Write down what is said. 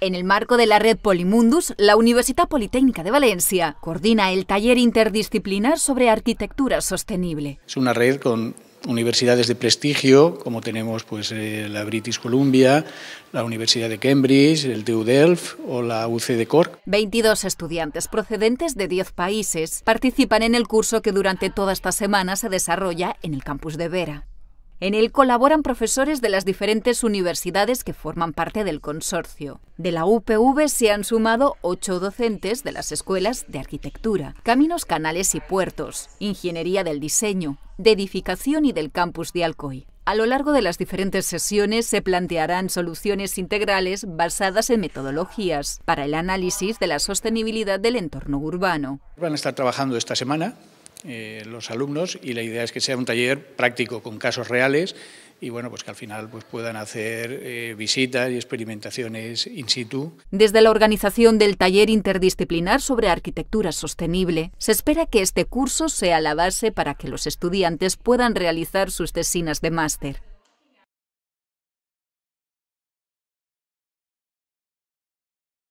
En el marco de la red Polimundus, la Universidad Politécnica de Valencia coordina el taller interdisciplinar sobre arquitectura sostenible. Es una red con universidades de prestigio, como tenemos pues, eh, la British Columbia, la Universidad de Cambridge, el TU Delft o la UC de Cork. 22 estudiantes procedentes de 10 países participan en el curso que durante toda esta semana se desarrolla en el campus de Vera. En él colaboran profesores de las diferentes universidades que forman parte del consorcio. De la UPV se han sumado ocho docentes de las escuelas de arquitectura, caminos, canales y puertos, ingeniería del diseño, de edificación y del campus de Alcoy. A lo largo de las diferentes sesiones se plantearán soluciones integrales basadas en metodologías para el análisis de la sostenibilidad del entorno urbano. Van a estar trabajando esta semana eh, los alumnos y la idea es que sea un taller práctico con casos reales y bueno, pues que al final pues, puedan hacer eh, visitas y experimentaciones in situ. Desde la organización del taller interdisciplinar sobre arquitectura sostenible, se espera que este curso sea la base para que los estudiantes puedan realizar sus tesinas de máster.